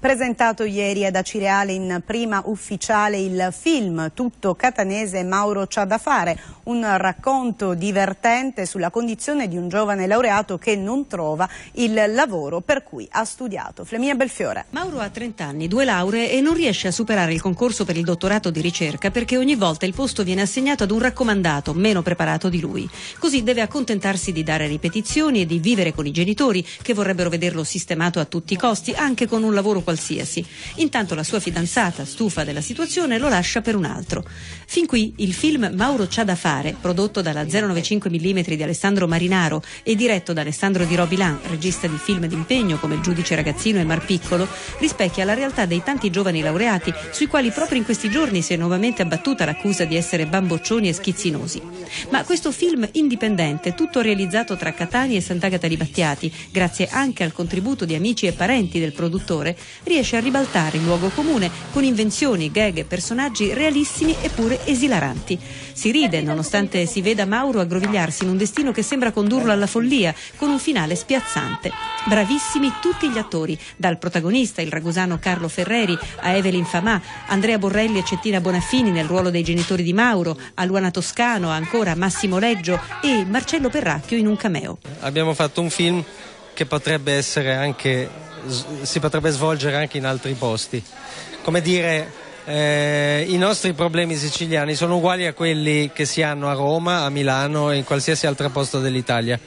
Presentato ieri ad Acireale in prima ufficiale il film Tutto Catanese Mauro c'ha da fare, un racconto divertente sulla condizione di un giovane laureato che non trova il lavoro per cui ha studiato. Flemia Belfiore. Mauro ha 30 anni, due lauree e non riesce a superare il concorso per il dottorato di ricerca perché ogni volta il posto viene assegnato ad un raccomandato meno preparato di lui. Così deve accontentarsi di dare ripetizioni e di vivere con i genitori che vorrebbero vederlo sistemato a tutti i costi, anche con un lavoro qualsiasi. Intanto la sua fidanzata, stufa della situazione, lo lascia per un altro. Fin qui il film Mauro c'ha da fare, prodotto dalla 095 mm di Alessandro Marinaro e diretto da Alessandro Di Robilan, regista di film d'impegno come Il giudice ragazzino e Mar Piccolo, rispecchia la realtà dei tanti giovani laureati sui quali proprio in questi giorni si è nuovamente abbattuta l'accusa di essere bamboccioni e schizzinosi. Ma questo film indipendente, tutto realizzato tra Catania e Sant'Agata di grazie anche al contributo di amici e parenti del produttore, riesce a ribaltare il luogo comune con invenzioni, gag, e personaggi realissimi eppure esilaranti. Si ride nonostante si veda Mauro aggrovigliarsi in un destino che sembra condurlo alla follia, con un finale spiazzante. Bravissimi tutti gli attori, dal protagonista, il ragusano Carlo Ferreri, a Evelyn Famà, Andrea Borrelli e Cettina Bonaffini nel ruolo dei genitori di Mauro, a Luana Toscano, ancora Massimo Leggio e Marcello Perracchio in un cameo. Abbiamo fatto un film che potrebbe essere anche, si potrebbe svolgere anche in altri posti. Come dire, eh, i nostri problemi siciliani sono uguali a quelli che si hanno a Roma, a Milano e in qualsiasi altro posto dell'Italia.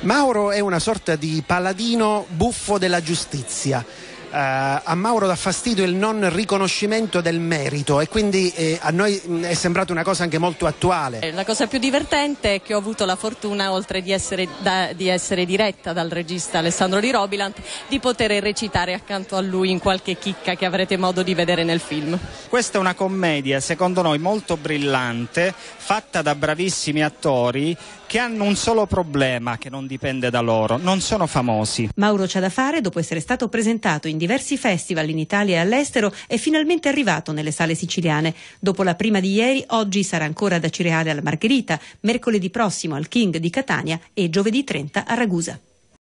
Mauro è una sorta di paladino buffo della giustizia eh, a Mauro dà fastidio il non riconoscimento del merito e quindi eh, a noi mm, è sembrata una cosa anche molto attuale. Eh, la cosa più divertente è che ho avuto la fortuna, oltre di essere, da, di essere diretta dal regista Alessandro Di Robilant, di poter recitare accanto a lui in qualche chicca che avrete modo di vedere nel film. Questa è una commedia, secondo noi, molto brillante, fatta da bravissimi attori che hanno un solo problema che non dipende da loro, non sono famosi. Mauro c'ha da fare dopo essere stato presentato in in diversi festival in Italia e all'estero, è finalmente arrivato nelle sale siciliane. Dopo la prima di ieri, oggi sarà ancora da Cireale alla Margherita, mercoledì prossimo al King di Catania e giovedì 30 a Ragusa.